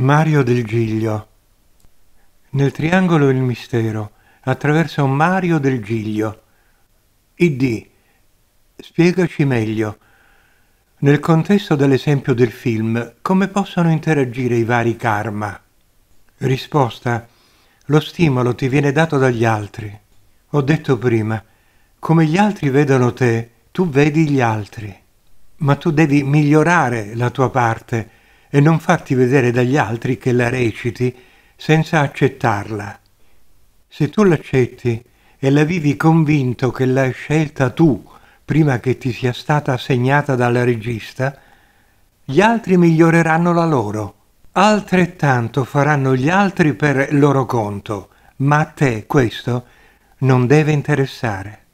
Mario Del Giglio. Nel triangolo il mistero, attraverso Mario Del Giglio. ID. Spiegaci meglio. Nel contesto dell'esempio del film, come possono interagire i vari karma? Risposta. Lo stimolo ti viene dato dagli altri. Ho detto prima, come gli altri vedono te, tu vedi gli altri. Ma tu devi migliorare la tua parte e non farti vedere dagli altri che la reciti senza accettarla. Se tu l'accetti e la vivi convinto che l'hai scelta tu prima che ti sia stata assegnata dalla regista, gli altri miglioreranno la loro. Altrettanto faranno gli altri per loro conto, ma a te questo non deve interessare.